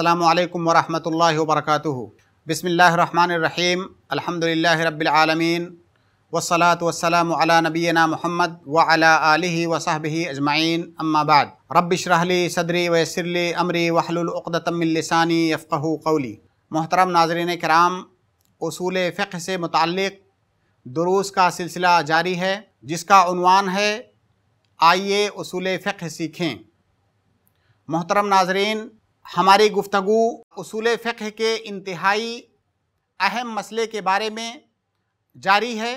अल्लाम वरहमल वर्क बसमीम अलहमदिल्ला रबालमीन वसलात वसलम अला नबीना मोहम्मद वली वसाबी आलि वसाहब अजमाइन अम्माबाद रबशरहली सदरी वसरली अमरी वहलुलतमिलसानी यफ़ह कौली मोहतरम नाजरन कराम असूल फ़िक से मुतक दरूस का सिलसिला जारी है जिसका है आइए असूल फ़िक सीखें मोहतरम नाजरन हमारी गुफ्तु असूल फ़िक्र के इंतहाई अहम मसले के बारे में जारी है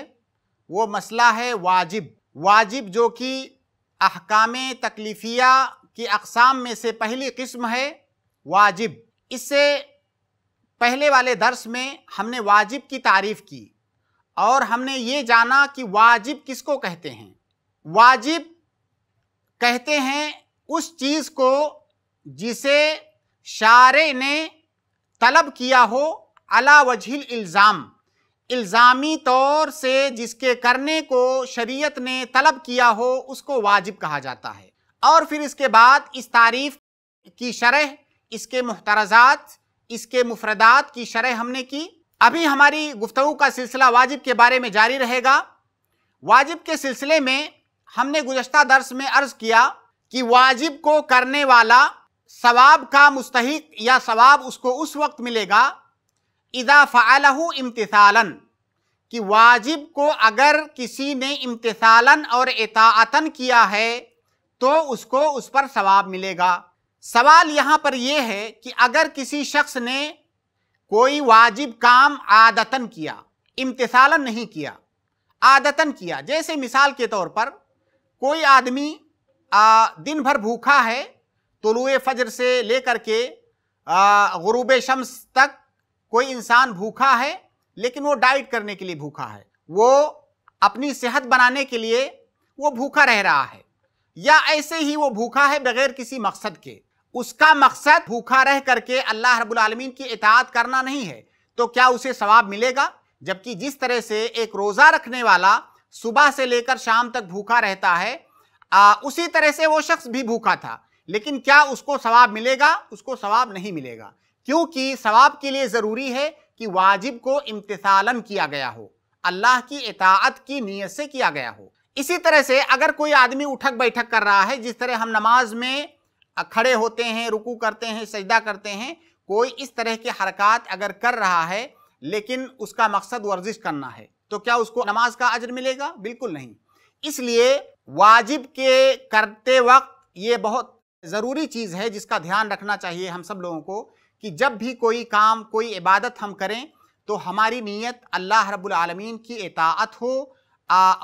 वो मसला है वाजिब वाजिब जो कि अहकाम तकलीफ़िया की अकसाम में से पहली किस्म है वाजिब इससे पहले वाले दर्स में हमने वाजिब की तारीफ़ की और हमने ये जाना कि वाजिब किसको कहते हैं वाजिब कहते हैं उस चीज़ को जिसे शारे ने तलब किया हो अला वजहिल इल्ज़ाम इल्ज़ामी तौर से जिसके करने को शरीयत ने तलब किया हो उसको वाजिब कहा जाता है और फिर इसके बाद इस तारीफ की शरह इसके मुहतरजात इसके मुफरदात की शरह हमने की अभी हमारी गुफ्तु का सिलसिला वाजिब के बारे में जारी रहेगा वाजिब के सिलसिले में हमने गुजशत दर्स में अर्ज़ किया कि वाजिब को करने वाला सवाब का मुस्तक या सवाब उसको उस वक्त मिलेगा इदा फ़ालहू इम्तिसालन कि वाजिब को अगर किसी ने इम्तिसालन और इताअतन किया है तो उसको उस पर सवाब मिलेगा सवाल यहाँ पर यह है कि अगर किसी शख्स ने कोई वाजिब काम आदतन किया इम्तिसालन नहीं किया आदतन किया जैसे मिसाल के तौर पर कोई आदमी दिन भर भूखा है तुलु फजर से लेकर के गुरूब शम्स तक कोई इंसान भूखा है लेकिन वो डाइट करने के लिए भूखा है वो अपनी सेहत बनाने के लिए वो भूखा रह रहा है या ऐसे ही वो भूखा है बगैर किसी मकसद के उसका मकसद भूखा रह करके अल्लाह रब्बुल आलमीन की इतात करना नहीं है तो क्या उसे सवाब मिलेगा जबकि जिस तरह से एक रोज़ा रखने वाला सुबह से लेकर शाम तक भूखा रहता है आ, उसी तरह से वो शख्स भी भूखा था लेकिन क्या उसको सवाब मिलेगा उसको सवाब नहीं मिलेगा क्योंकि सवाब के लिए ज़रूरी है कि वाजिब को इम्तिसालन किया गया हो अल्लाह की इतात की नीयत से किया गया हो इसी तरह से अगर कोई आदमी उठक बैठक कर रहा है जिस तरह हम नमाज में खड़े होते हैं रुकू करते हैं सजदा करते हैं कोई इस तरह की हरकत अगर कर रहा है लेकिन उसका मकसद वर्जिश करना है तो क्या उसको नमाज का अजर मिलेगा बिल्कुल नहीं इसलिए वाजिब के करते वक्त ये बहुत ज़रूरी चीज़ है जिसका ध्यान रखना चाहिए हम सब लोगों को कि जब भी कोई काम कोई इबादत हम करें तो हमारी नीयत अल्लाह रब्बुल आलमीन की इताअत हो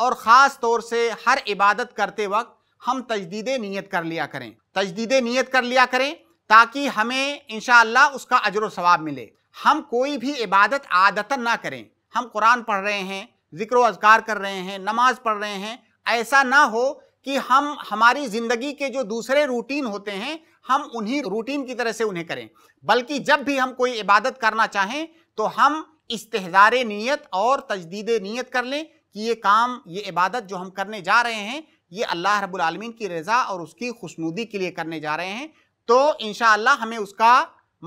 और ख़ास तौर से हर इबादत करते वक्त हम तजदीद नीयत कर लिया करें तजदीद नीयत कर लिया करें ताकि हमें इन उसका अजर सवाब मिले हम कोई भी इबादत आदतन ना करें हम कुरान पढ़ रहे हैं ज़िक्र अजगार कर रहे हैं नमाज़ पढ़ रहे हैं ऐसा ना हो कि हम हमारी जिंदगी के जो दूसरे रूटीन होते हैं हम उन्हीं रूटीन की तरह से उन्हें करें बल्कि जब भी हम कोई इबादत करना चाहें तो हम इस्तेहजार नीयत और तजदीद नीयत कर लें कि ये काम ये इबादत जो हम करने जा रहे हैं ये अल्लाह रब्बुल आलमीन की रज़ा और उसकी खुशनुदी के लिए करने जा रहे हैं तो इन हमें उसका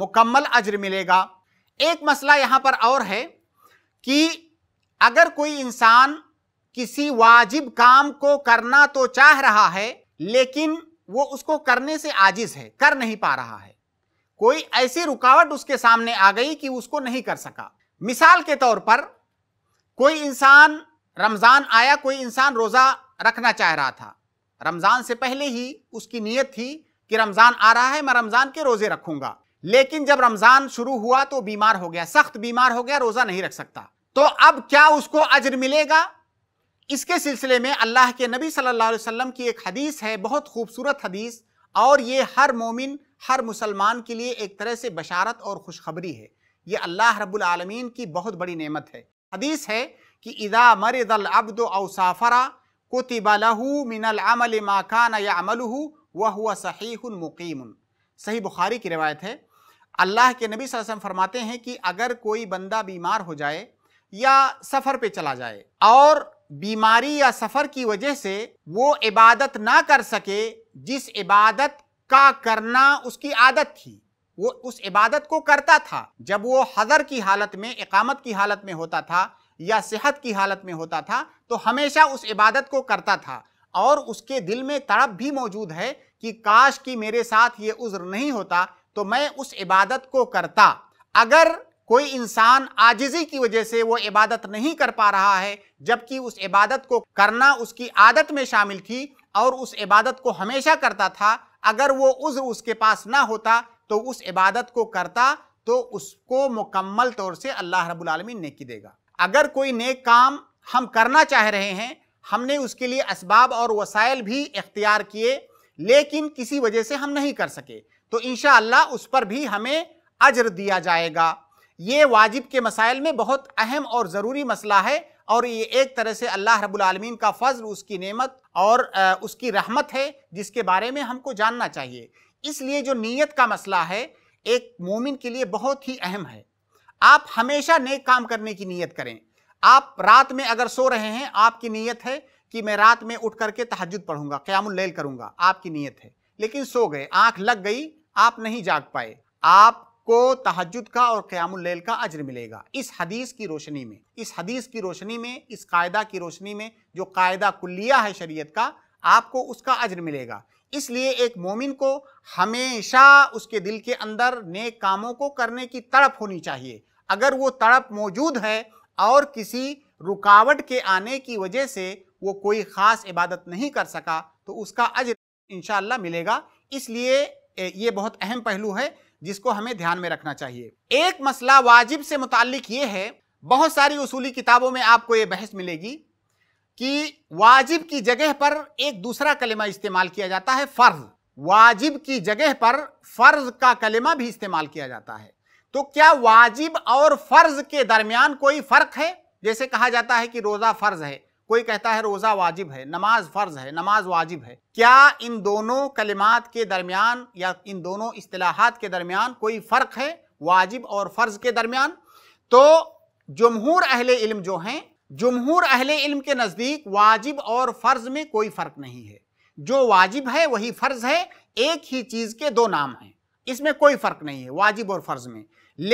मुकम्मल अज्र मिलेगा एक मसला यहाँ पर और है कि अगर कोई इंसान किसी वाजिब काम को करना तो चाह रहा है लेकिन वो उसको करने से आजिज है कर नहीं पा रहा है कोई ऐसी रुकावट उसके सामने आ गई कि उसको नहीं कर सका मिसाल के तौर पर कोई इंसान रमज़ान आया कोई इंसान रोज़ा रखना चाह रहा था रमज़ान से पहले ही उसकी नीयत थी कि रमज़ान आ रहा है मैं रमज़ान के रोज़े रखूंगा लेकिन जब रमज़ान शुरू हुआ तो बीमार हो गया सख्त बीमार हो गया रोज़ा नहीं रख सकता तो अब क्या उसको अज्र मिलेगा इसके सिलसिले में अल्लाह के नबी सल्लल्लाहु अलैहि वसल्लम की एक हदीस है बहुत खूबसूरत हदीस और ये हर मोमिन हर मुसलमान के लिए एक तरह से बशारत और खुशखबरी है ये अल्लाह रब्बुल आलमीन की बहुत बड़ी नेमत है हदीस है कि इदा मरदल अब्द अवसाफरा कुतिबा मिनल अमल माकान या अमल वह हुआ सही मुकीम सही बुखारी की रवायत है अल्लाह के नबी वसल्लम फरमाते हैं कि अगर कोई बंदा बीमार हो जाए या सफ़र पे चला जाए और बीमारी या सफ़र की वजह से वो इबादत ना कर सके जिस इबादत का करना उसकी आदत थी वो उस इबादत को करता था जब वो हज़र की हालत में इकामत की हालत में होता था या सेहत की हालत में होता था तो हमेशा उस इबादत को करता था और उसके दिल में तड़प भी मौजूद है कि काश कि मेरे साथ ये उज़्र नहीं होता तो मैं उस इबादत को करता अगर कोई इंसान आजिजी की वजह से वो इबादत नहीं कर पा रहा है जबकि उस इबादत को करना उसकी आदत में शामिल थी और उस इबादत को हमेशा करता था अगर वो उज्र उसके पास ना होता तो उस इबादत को करता तो उसको मुकम्मल तौर से अल्लाह रब्बुल आलमीन नेकी देगा अगर कोई नेक काम हम करना चाह रहे हैं हमने उसके लिए इसबाब और वसाइल भी इख्तियार किए लेकिन किसी वजह से हम नहीं कर सके तो इन उस पर भी हमें अजर दिया जाएगा ये वाजिब के मसाइल में बहुत अहम और ज़रूरी मसला है और ये एक तरह से अल्लाह रब्बुल आलमीन का फ़ज़ल उसकी नेमत और उसकी रहमत है जिसके बारे में हमको जानना चाहिए इसलिए जो नीयत का मसला है एक मोमिन के लिए बहुत ही अहम है आप हमेशा नेक काम करने की नीयत करें आप रात में अगर सो रहे हैं आपकी नीयत है कि मैं रात में उठ करके तहजद पढ़ूंगा क्यामुल करूंगा आपकी नीयत है लेकिन सो गए आंख लग गई आप नहीं जाग पाए आप को तहजद का और क्यामल का अजर मिलेगा इस हदीस की रोशनी में इस हदीस की रोशनी में इस कायदा की रोशनी में जो कायदा कुल्लिया है शरीयत का आपको उसका अजर मिलेगा इसलिए एक मोमिन को हमेशा उसके दिल के अंदर नेक कामों को करने की तड़प होनी चाहिए अगर वो तड़प मौजूद है और किसी रुकावट के आने की वजह से वो कोई ख़ास इबादत नहीं कर सका तो उसका अजर इन मिलेगा इसलिए ये बहुत अहम पहलू है जिसको हमें ध्यान में रखना चाहिए एक मसला वाजिब से मुतालिक ये है बहुत सारी उसूली किताबों में आपको ये बहस मिलेगी कि वाजिब की जगह पर एक दूसरा कलेमा इस्तेमाल किया जाता है फ़र्ज वाजिब की जगह पर फ़र्ज का कलेमा भी इस्तेमाल किया जाता है तो क्या वाजिब और फ़र्ज के दरमियान कोई फ़र्क है जैसे कहा जाता है कि रोज़ा फ़र्ज है कोई कहता है रोज़ा वाजिब है नमाज फ़र्ज है नमाज वाजिब है क्या इन दोनों कलिमात के दरमियान या इन दोनों असलाहत के दरमियान कोई फ़र्क है वाजिब और फ़र्ज के दरमियान तो जमहूर अहल इल्म जो हैं जमहूर अहल इल्म के नज़दीक वाजिब और फ़र्ज में कोई फ़र्क नहीं है जो वाजिब है वही फ़र्ज है एक ही चीज़ के दो नाम हैं इसमें कोई फ़र्क नहीं है वाजिब और फ़र्ज में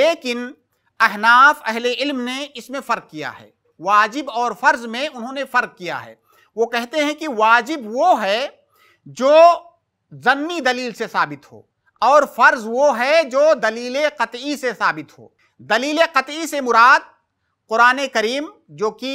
लेकिन अहनाफ अहल इल्म ने इसमें फ़र्क किया है वाजिब और फ़र्ज में उन्होंने फ़र्क किया है वो कहते हैं कि वाजिब वो है जो जन्नी दलील से साबित हो और फ़र्ज वो है जो दलील कतई से साबित हो दलील कतई से मुराद कुरान करीम जो कि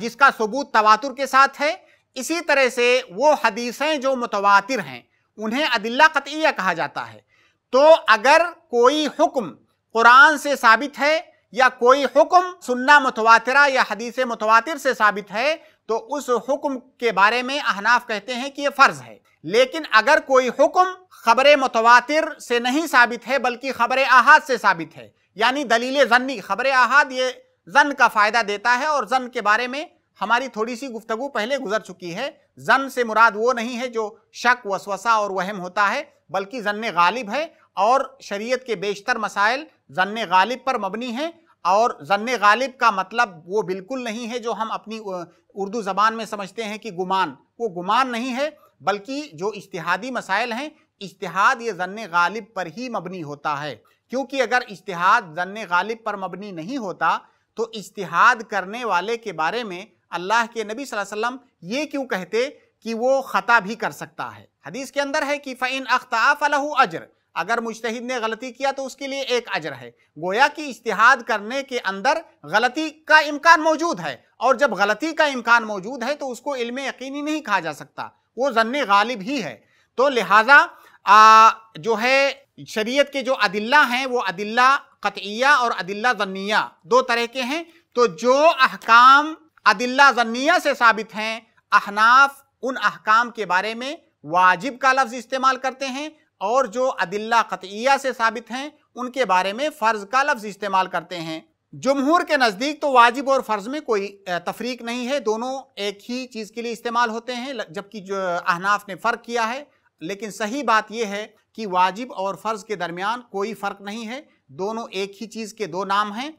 जिसका सबूत तवातुर के साथ है इसी तरह से वो हदीसें जो मुतवातिर हैं उन्हें अदिल्ला कतिया कहा जाता है तो अगर कोई हुक्म कुरान से साबित है या कोई हुक्म सुन्ना मुतवातरा या हदीस मुतवातिर से साबित है तो उस हुक्म के बारे में अहनाफ कहते हैं कि यह फ़र्ज है लेकिन अगर कोई हुक्म खबर मुतवातिर से नहीं साबित है बल्कि खबर आहाद से साबित है यानी दलील जन्नी खबर आहाद ये जन का फ़ायदा देता है और जन के बारे में हमारी थोड़ी सी गुफ्तगु पहले गुजर चुकी है जन से मुराद वो नहीं है जो शक वसवसा और वहम होता है बल्कि जन गालिब है और शरीयत के बेशतर मसाइल जन गालिब पर मबनी हैं और जन्न गालिब का मतलब वो बिल्कुल नहीं है जो हम अपनी उर्दू ज़बान में समझते हैं कि गुमान वो गुमान नहीं है बल्कि जो इश्तहादी मसाइल हैं इश्तहाद ये जन्न गालिब पर ही मबनी होता है क्योंकि अगर इश्तहाद जन्न गालिब पर मबनी नहीं होता तो इश्तहाद करने वाले के बारे में अल्लाह के नबी वसल्लम ये क्यों कहते कि वो ख़ता भी कर सकता है हदीस के अंदर है कि फ़ैन अख्ताफ़ अलहू अजर अगर मुश्तहिद ने गलती किया तो उसके लिए एक अजर है गोया कि इश्तहाद करने के अंदर गलती का इम्कान मौजूद है और जब गलती का इम्कान मौजूद है तो उसको इल्म यकीनी नहीं कहा जा सकता वो जन्न गालिब ही है तो लिहाजा आ, जो है शरीयत के जो अदिल्ला हैं वो अदिल्ला कतिया और अदिल्ला जन्निया दो तरह के हैं तो जो अहकाम अदिल्ला जन्निया से साबित हैं अहनाफ उन अहकाम के बारे में वाजिब का लफ्ज़ इस्तेमाल करते हैं और जो अदिल्ला कतिया से साबित हैं उनके बारे में फ़र्ज का लफ्ज़ इस्तेमाल करते हैं जमहूर के नज़दीक तो वाजिब और फ़र्ज में कोई तफरीक नहीं है दोनों एक ही चीज़ के लिए इस्तेमाल होते हैं जबकि जो अहनाफ ने फ़र्क किया है लेकिन सही बात यह है कि वाजिब और फ़र्ज के दरमियान कोई फ़र्क नहीं है दोनों एक ही चीज़ के दो नाम हैं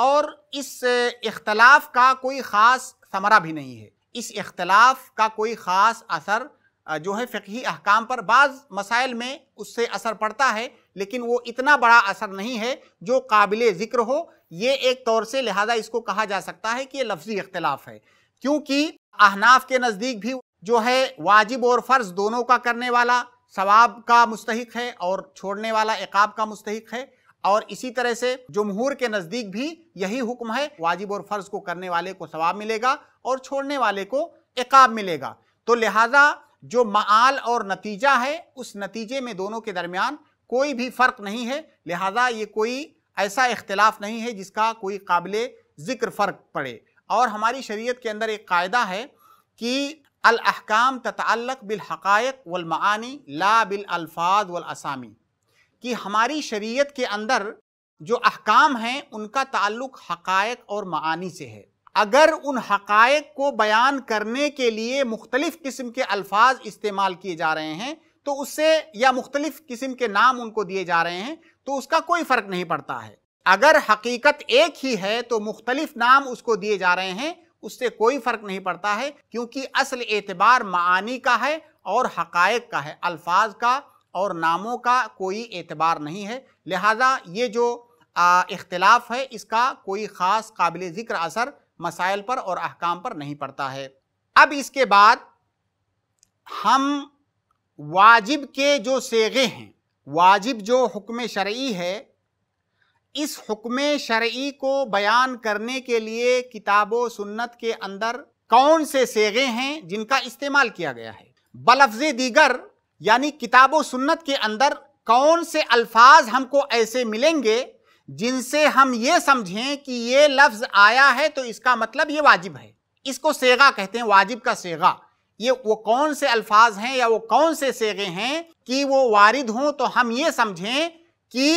और इस इख्तलाफ का कोई ख़ास समरा भी नहीं है इस इख्तलाफ का कोई ख़ास असर जो है फ़की अहकाम पर बाज़ मसाइल में उससे असर पड़ता है लेकिन वो इतना बड़ा असर नहीं है जो काबिल ज़िक्र हो ये एक तौर से लिहाजा इसको कहा जा सकता है कि ये लफ्ज़ी इख्तलाफ है क्योंकि अहनाफ के नज़दीक भी जो है वाजिब और फ़र्ज दोनों का करने वाला सवाब का मुस्तक है और छोड़ने वाला एकाब का मुस्तक है और इसी तरह से जमहूर के नज़दीक भी यही हुक्म है वाजिब और फ़र्ज को करने वाले को सवाब मिलेगा और छोड़ने वाले को एकाब मिलेगा तो लिहाजा जो माल और नतीजा है उस नतीजे में दोनों के दरमियान कोई भी फ़र्क नहीं है लिहाजा ये कोई ऐसा इख्तलाफ नहीं है जिसका कोई काबिल ज़िक्र फ़र्क पड़े और हमारी शरीयत के अंदर एक कायदा है कि अलहकाम ततल्लक बिलहक़ायक वलमानी ला बिल अल्फाज कि हमारी शरीयत के अंदर जो अहकाम हैं उनका ताल्लुक़ हक़ायक और मानी से है अगर उन हकायक को बयान करने के लिए मुख्तलिफ़ किस्म के अल्फाज इस्तेमाल किए जा रहे हैं तो उससे या मुख्तलिफ़ किस्म के नाम उनको दिए जा रहे हैं तो उसका कोई फ़र्क नहीं पड़ता है अगर हकीकत एक ही है तो मुख्तलिफ नाम उसको दिए जा रहे हैं उससे कोई फ़र्क नहीं पड़ता है क्योंकि असल एतबार मानी का है और हक़ का है अल्फाज का और नामों का कोई एतबार नहीं है लिहाजा ये जो इख्तलाफ है इसका कोई ख़ास काबिल ज़िक्र असर मसाइल पर और अहकाम पर नहीं पड़ता है अब इसके बाद हम वाजिब के जो सेगे हैं वाजिब जो हुक्म शर्ई है इस हुक्म शर्ई को बयान करने के लिए किताब सुन्नत के अंदर कौन से सेगे हैं जिनका इस्तेमाल किया गया है बलफज दीगर यानी किताब सुन्नत के अंदर कौन से अल्फाज हमको ऐसे मिलेंगे जिनसे हम ये समझें कि ये लफ्ज़ आया है तो इसका मतलब ये वाजिब है इसको सेगा कहते हैं वाजिब का सेगा ये वो कौन से अल्फाज हैं या वो कौन से सेगे हैं कि वो वारिद हों तो हम ये समझें कि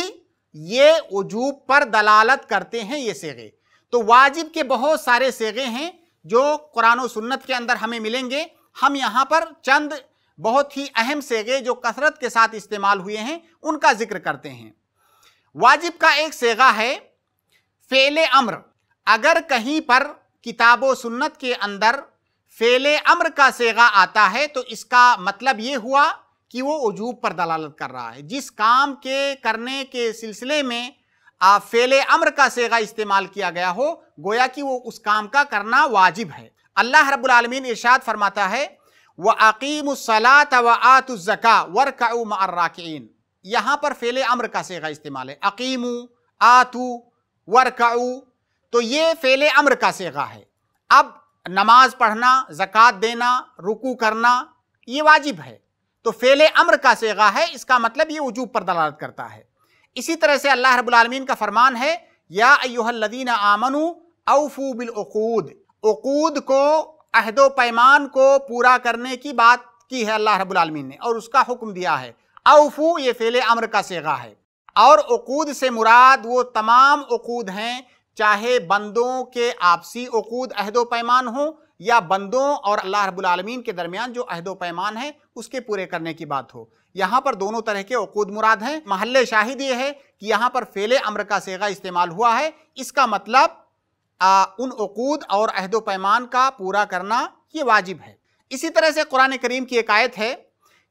ये वजूब पर दलालत करते हैं ये सेगे तो वाजिब के बहुत सारे सेगे हैं जो कुरान सुन्नत के अंदर हमें मिलेंगे हम यहाँ पर चंद बहुत ही अहम सेगे जो कसरत के साथ इस्तेमाल हुए हैं उनका जिक्र करते हैं वाजिब का एक सेगा है फेले अम्र अगर कहीं पर किताब सुन्नत के अंदर फेले अम्र का सेगा आता है तो इसका मतलब ये हुआ कि वो वजूब पर दलालत कर रहा है जिस काम के करने के सिलसिले में फेले अम्र का सेगा इस्तेमाल किया गया हो गोया कि वो उस काम का करना वाजिब है अल्लाह रबालमीन इर्शाद फरमाता है व सलात व आतुज़का वर्क मर्राकिन यहाँ पर फेल अम्र का सेगा इस्तेमाल है अकीमू आतू वरकाऊ तो ये फेल अम्र का सेगा है अब नमाज पढ़ना जक़ात देना रुकू करना ये वाजिब है तो फेल अम्र का सेगा है इसका मतलब ये वजूब पर दलालत करता है इसी तरह से अल्लाह रबालमीन का फरमान है या अयोहल्लदीन आमनु अवफू बिलकूद उकूद को अहदो पैमान को पूरा करने की बात की है अल्लाह रबालमीन ने और उसका हुक्म दिया है अवफू ये फेल अम्र का सेगा है और उकूद से मुराद वो तमाम उकूद हैं चाहे बंदों के आपसी उकूद अहदो पैमान हों या बंदों और अल्लाह रबालमीन के दरमियान जो अहदो पैमान है उसके पूरे करने की बात हो यहाँ पर दोनों तरह के अकूद मुराद हैं महल शाहिद ये है कि यहाँ पर फेले अम्र का सेगा इस्तेमाल हुआ है इसका मतलब आ, उन अकूद और अहदो पैमान का पूरा करना ये वाजिब है इसी तरह से कुरान करीम की एक आयत है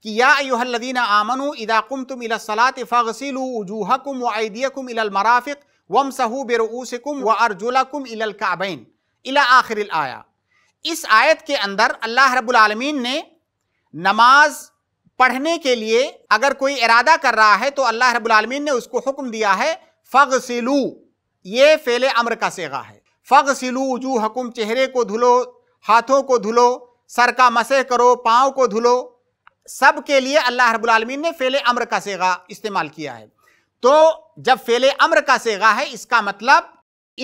कि यादीन आमनु इदाकुम तुम इलासलात फ़गसिलूजूहकुम वदीकुम इलमराफ़िक वम सहू बेरूसकुम व अर्जुलकुम इलकाबैन इला आखिर आया इस आयत के अंदर अल्लाह रबालमीन ने नमाज पढ़ने के लिए अगर कोई इरादा कर रहा है तो अल्लाह रबालमीन ने उसको हुक्म दिया है फ़ग सिलू ये फेल अम्र का सेगा है फ़ग सिलू उजू हकुम चेहरे को धुलो हाथों को धुलो सर का मसे करो पाँव को धुलो सब के लिए अल्लाह रब्बुल ने फेले अम्र का सेगा इस्तेमाल किया है तो जब फेले अम्र का सेगा है इसका मतलब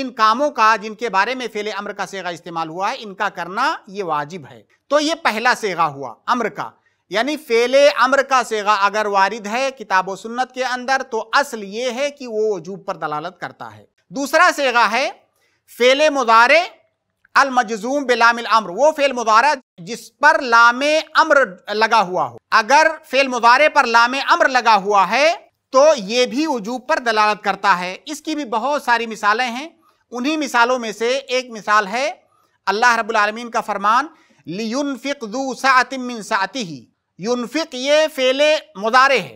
इन कामों का जिनके बारे में फेले अम्र का सेगा इस्तेमाल हुआ है इनका करना ये वाजिब है तो ये पहला सेगा हुआ अम्र का यानी फेले अम्र का सेगा अगर वारिद है किताब सुन्नत के अंदर तो असल ये है कि वो वजूब पर दलालत करता है दूसरा सेगा है फेले मुदारे अलमजूम मजजूम बिलामिल अम्र वो फेल मुबारा जिस पर लाम अम्र लगा हुआ हो अगर फेल मुबारे पर लाम अम्र लगा हुआ है तो ये भी वजूब पर दलालत करता है इसकी भी बहुत सारी मिसालें हैं उन्हीं मिसालों में से एक मिसाल है अल्लाह रबालमीन का फरमान लियुनफ़िक दू सातिमिन साती ही ये फेले मुदारे है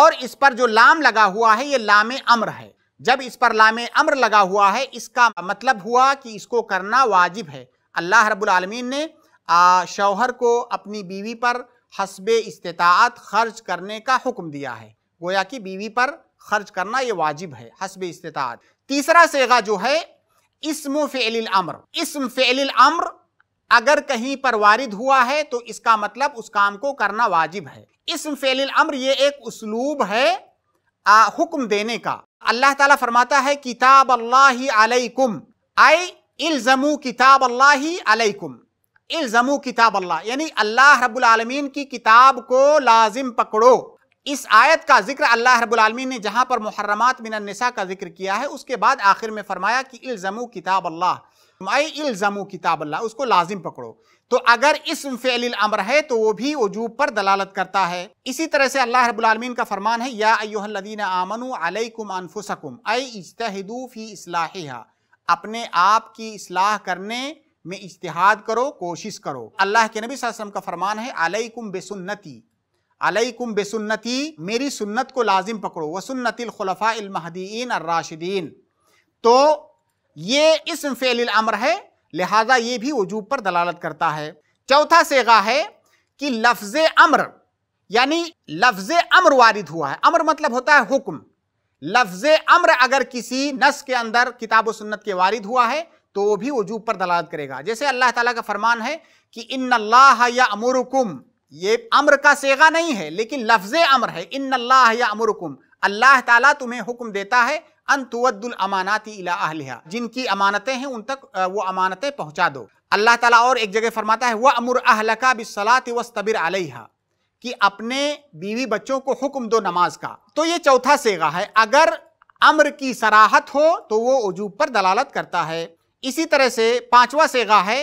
और इस पर जो लाम लगा हुआ है ये लाम अम्र है जब इस पर लाम अम्र लगा हुआ है इसका मतलब हुआ कि इसको करना वाजिब है अल्लाह रबालमीन ने शौहर को अपनी बीवी पर हसब इस्तात खर्च करने का हुक्म दिया है गोया कि बीवी पर खर्च करना ये वाजिब है हसब इस्तात तीसरा सेगा जो है इसम फ़ेल अम्र इसम फ़ेल अम्र अगर कहीं पर वारिद हुआ है तो इसका मतलब उस काम को करना वाजिब है इसम फ़ेल अम्र ये एक उसलूब है हुक्म देने का अल्लाह ताला फरमाता है किताब अल्लाह अलैकुम आई इल्ज़मू किताब अल्लाह अलैकुम इल्ज़मू किताब अल्लाह यानी अल्लाह रब्बुल आलमीन की किताब को लाजिम पकड़ो इस आयत का जिक्र अल्लाह रब्बुल आलमीन ने जहां पर मुहर्रमात मिनसा का जिक्र किया है उसके बाद आखिर में फरमाया कि इल्ज़मू किताब अल्लाह आई इल्ज़मू किताब अल्लाह उसको लाजिम पकड़ो तो अगर इसम फ़ेलिल अमर है तो वो भी वजूब पर दलालत करता है इसी तरह से अल्लाह रबालमीन का फरमान है या अयोहदीन आमनु अलैकुम अनफुसकुम ऐ अजतहदू फ़ी इसलाहा अपने आप की इसलाह करने में इजतहाद करो कोशिश करो अल्लाह के नबी वसम का फरमान है अलैकुम बेसुन्नति अलैकुम बेसुन्नति मेरी सुन्नत को लाजिम पकड़ो महदीन वसुन्नतिलखलफ़ामहदीन राशिदीन तो ये इस्म फ़ेलिल अमर है लिहाजा ये भी वजूब पर दलालत करता है चौथा सेगा है कि लफ्ज़ अमर यानी लफ्ज़ अमर वारिद हुआ है अमर मतलब होता है हुक्म लफ्ज़ अमर अगर किसी नस के अंदर किताब सुन्नत के वारिद हुआ है तो वो भी वजूब पर दलालत करेगा जैसे अल्लाह ताला का फरमान है कि इन अल्लाह या अमरकुम ये अम्र का सेगा नहीं है लेकिन लफ्ज़ अमर है इन अल्लाह या अमरकुम अल्लाह ताला तुम्हें हुक्म देता है अनतुवद्दुल अमानाती इला अहलिहा जिनकी अमानतें हैं उन तक वो अमानतें पहुंचा दो अल्लाह ताला और एक जगह फरमाता है वह अमुर अहलका बिसलात वस्तबिर अलहा कि अपने बीवी बच्चों को हुक्म दो नमाज का तो ये चौथा सेगा है अगर अम्र की सराहत हो तो वो वजूब पर दलालत करता है इसी तरह से पांचवा सेगा है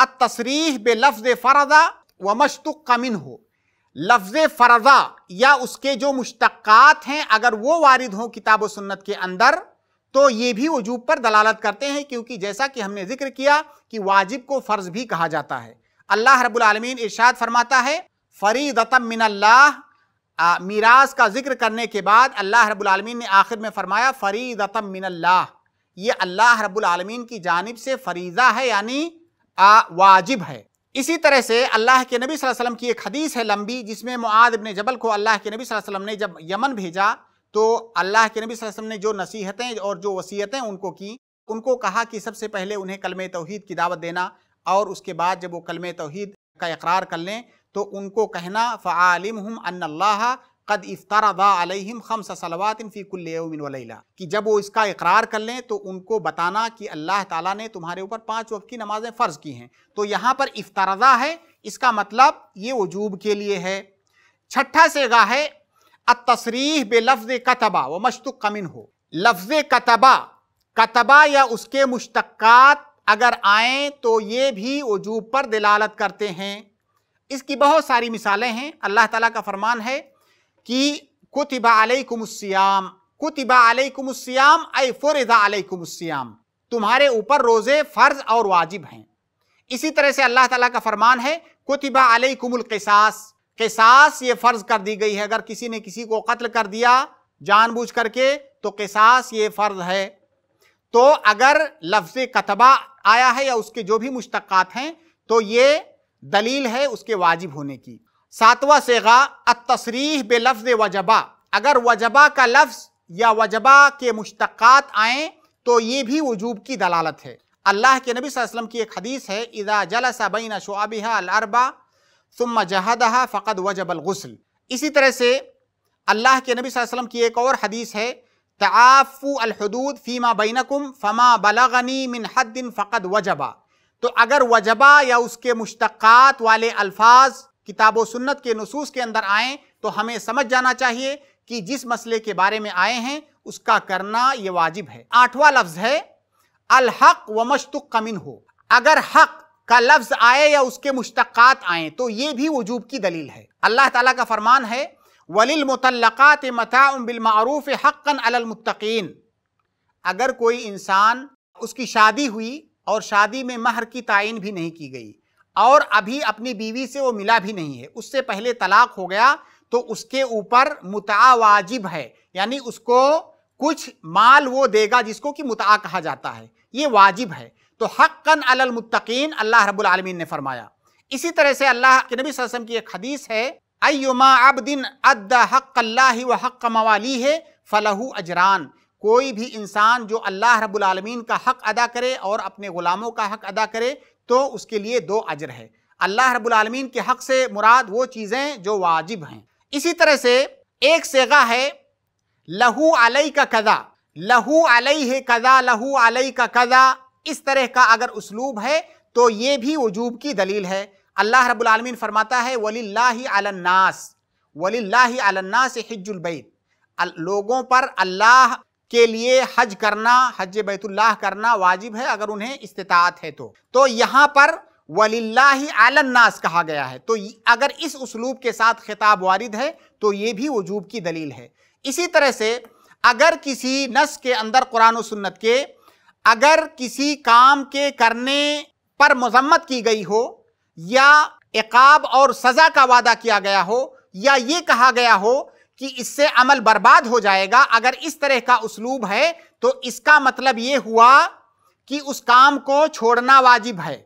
अ तसरीह बे लफ्ज फ़रदा व मशतुक कमिन हो लफ्ज फरजा या उसके जो मुश्तक़ात हैं अगर वो वारिद हों किताब सुन्नत के अंदर तो ये भी वजूब पर दलालत करते हैं क्योंकि जैसा कि हमने जिक्र किया कि वाजिब को फ़र्ज भी कहा जाता है अल्लाह रबालमीन इर्शाद फरमाता है फ़रीदतम मिनल्लाह मीरास का जिक्र करने के बाद अल्लाह रबालमीन ने आखिर में फ़रमाया फ़रीदतम मिनल्लाह ये अल्लाह रबालमीन की जानब से फरीज़ा है यानी वाजिब है इसी तरह से अल्लाह के नबी वसल्लम की एक हदीस है लंबी जिसमें मुआद इब्ने जबल को अल्लाह के नबी वसल्लम ने जब यमन भेजा तो अल्लाह के नबी वसल्लम ने जो नसीहतें और जो वसीयतें उनको की उनको कहा कि सबसे पहले उन्हें कलम तोहहीद की दावत देना और उसके बाद जब वो कलम तोहहीद का इकरार कर लें तो उनको कहना फ़ालिम हम अन्ला कद इफ्तारदा अलैहिम खम्स सलवातिन फ़ी कुल्लिन वलीला कि जब वो इसका इकरार कर लें तो उनको बताना कि अल्लाह ताला ने तुम्हारे ऊपर पांच वक्त की नमाज़ें फ़र्ज़ की हैं तो यहाँ पर इफ्तारदा है इसका मतलब ये वजूब के लिए है छठा सेगा है अतसरीह बे लफ्ज़ कतबा व मशतुक कमिन हो लफ्ज़ कतबा कतबा या उसके मुश्तक़ात अगर आए तो ये भी वजूब पर दलालत करते हैं इसकी बहुत सारी मिसालें हैं अल्लाह ताला का फरमान है कि कुतिबा अलैकुमुस्सियाम कुतिबा अलैकुमुस्सियाम अय फुरदा अलैकुमुस्सियाम तुम्हारे ऊपर रोज़े फ़र्ज और वाजिब हैं इसी तरह से अल्लाह ताला का फरमान है कुतिबा अलैकुमुल क़िसास क़िसास ये फ़र्ज़ कर दी गई है अगर किसी ने किसी को कत्ल कर दिया जानबूझ करके तो क़िसास ये फ़र्ज है तो अगर लफ्ज़ कतबा आया है या उसके जो भी मुश्तक़ात हैं तो ये दलील है उसके वाजिब होने की सातवा सेगा अतसरीह बे लफ्ज वजबा अगर वजबा का लफ्ज या वजबा के मुश्तक आए तो ये भी वजूब की दलालत है अल्लाह के नबी वसल्लम की एक हदीस है इदा जलसा बैन शुआबिहा अलरबा सुम जहदहा फ़कद वजब अलगसल इसी तरह से अल्लाह के नबी वसल्लम की एक और हदीस है तआफ़ू अलहदूद फ़ीमा बैनकुम फ़मा बलगनी मिन हद्दिन फ़कद वजबा तो अगर वजबा या उसके मुश्तक़ात वाले अल्फाज किताब व सुन्नत के नसूस के अंदर आए तो हमें समझ जाना चाहिए कि जिस मसले के बारे में आए हैं उसका करना ये वाजिब है आठवां लफ्ज़ है अलहक व मशतुक कमिन हो अगर हक का लफ्ज़ आए या उसके मुश्तक आए तो ये भी वजूब की दलील है अल्लाह ताला का फरमान है वलिल मतलक़ात मताउम बिलमूफ़ हक़न अलमुतकीन अगर कोई इंसान उसकी शादी हुई और शादी में महर की तयन भी नहीं की गई और अभी अपनी बीवी से वो मिला भी नहीं है उससे पहले तलाक हो गया तो उसके ऊपर मुता वाजिब है यानी उसको कुछ माल वो देगा जिसको कि मुता कहा जाता है ये वाजिब है तो हक़न अलमुतकीन अल्लाह रब्बुल आलमीन ने फरमाया इसी तरह से अल्लाह के नबी वसल्लम की एक हदीस है अयुमा दिन अद हक़ अल्लाह व हक़ मवाली है फ़लहू अजरान कोई भी इंसान जो अल्लाह रब्बुल आलमीन का हक़ अदा करे और अपने ग़ुलामों का हक़ अदा करे तो उसके लिए दो अजर है अल्लाह रबालमीन के हक़ से मुराद वो चीज़ें जो वाजिब हैं इसी तरह से एक सेगा है लहू अलई का कदा लहू अलई है कदा लहू अलई का कदा इस तरह का अगर उसलूब है तो ये भी वजूब की दलील है अल्लाह रबालमीन फरमाता है वलील्ला अलन्नास वलील्ला अलन्नास हिजुलबैत लोगों पर अल्लाह के लिए हज करना हज बैतुल्लाह करना वाजिब है अगर उन्हें इस्तात है तो तो यहाँ पर वलिल्ला आलन्नास कहा गया है तो अगर इस उसलूब के साथ खिताब वारिद है तो ये भी वजूब की दलील है इसी तरह से अगर किसी नस के अंदर कुरान सुन्नत के अगर किसी काम के करने पर मजम्मत की गई हो या इकाब और सज़ा का वादा किया गया हो या ये कहा गया हो कि इससे अमल बर्बाद हो जाएगा अगर इस तरह का उसलूब है तो इसका मतलब ये हुआ कि उस काम को छोड़ना वाजिब है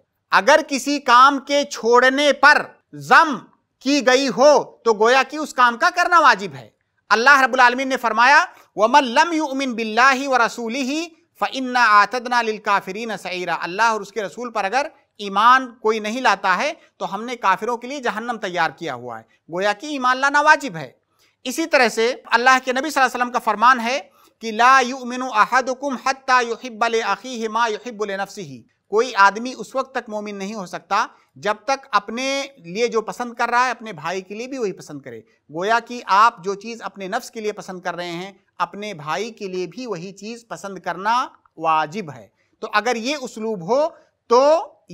अगर किसी काम के छोड़ने पर जम की गई हो तो गोया कि उस काम का करना वाजिब है अल्लाह रब्बुल आलमीन ने फरमाया वमन लम युमिन बिल्लाहि व रसूली ही आतदना लिल सईरा अल्लाह और उसके रसूल पर अगर ईमान कोई नहीं लाता है तो हमने काफिरों के लिए जहन्नम तैयार किया हुआ है गोया कि ईमान लाना वाजिब है इसी तरह से अल्लाह के नबी वसल्लम का फरमान है कि ला युमिनु अहदुकुम हत्ता युहिब्बल अखीहि मा युहिब्बुल नफसी कोई आदमी उस वक्त तक मोमिन नहीं हो सकता जब तक अपने लिए जो पसंद कर रहा है अपने भाई के लिए भी वही पसंद करे गोया कि आप जो चीज़ अपने नफ्स के लिए पसंद कर रहे हैं अपने भाई के लिए भी वही चीज़ पसंद करना वाजिब है तो अगर ये उसलूब हो तो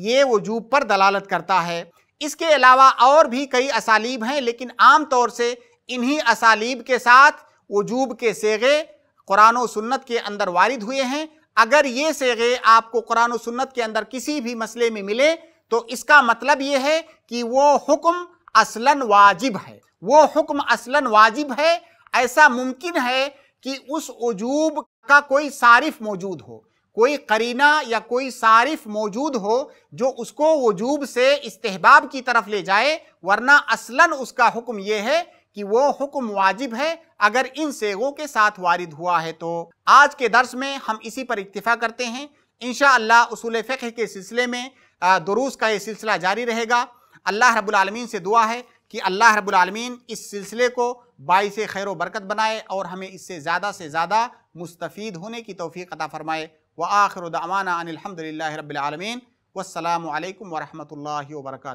ये वजूब पर दलालत करता है इसके अलावा और भी कई असालीब हैं लेकिन आम तौर से इन्हीं असालीब के साथ वजूब के सेगे कुरान और सुन्नत के अंदर वारिद हुए हैं अगर ये सेगे आपको कुरान और सुन्नत के अंदर किसी भी मसले में मिले तो इसका मतलब ये है कि वो हुक्म असलन वाजिब है वो हुक्म असलन वाजिब है ऐसा मुमकिन है कि उस वजूब का कोई सारिफ मौजूद हो कोई करीना या कोई सारिफ मौजूद हो जो उसको वजूब से इस्तेहबाब की तरफ ले जाए वरना असलन उसका हुक्म यह है कि वो हुक्म वाजिब है अगर इन सेगों के साथ वारिद हुआ है तो आज के दर्स में हम इसी पर इक्तफ़ा करते हैं इन उसूल फ़िक्र के सिलसिले में दरूस का ये सिलसिला जारी रहेगा अल्लाह रबालमीन से दुआ है कि अल्लाह रबालमीन इस सिलसिले को बाईस खैर बरकत बनाए और हमें इससे ज़्यादा से ज़्यादा मुस्तफ़ होने की तोफ़ी अता फ़रमाए व आखिर दमाना अनिलहमदिल्ला रबालमीन वालकम वरहमल वर्का